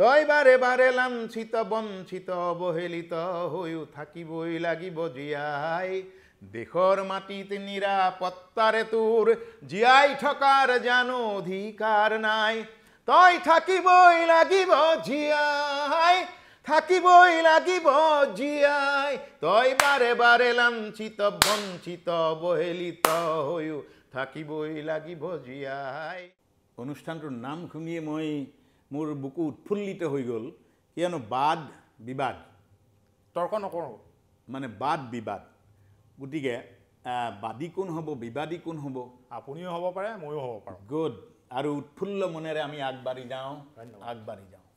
তই বারে বারে লাঞ্ছিত বঞ্চিত অবহেলিত হৈও থাকিবই লাগিব জীয়াই দেশৰ মাটিত নিৰাপত্তাৰে তোৰ জীয়াই থকাৰ জানো অধিকাৰ নাই তই থাকিবই লাগিব জিয়াই থাকিবই লাগিব জিয়াই তই বারে বারে লাঞ্ছিত বঞ্চিত অবহেলিত হৈও থাকিবই লাগিব জিয়াই অনুষ্ঠানটোৰ নাম শুনিয়ে মই মোৰ বুকু উৎফুল্লিত হৈ গ'ল কিয়নো বাদ বিবাদ তৰ্ক নকৰোঁ মানে বাদ বিবাদ গতিকে বাদী কোন হ'ব বিবাদী কোন হ'ব আপুনিও হ'ব পাৰে ময়ো হ'ব পাৰোঁ গুড আৰু উৎফুল্ল মনেৰে আমি আগবাঢ়ি যাওঁ আগবাঢ়ি যাওঁ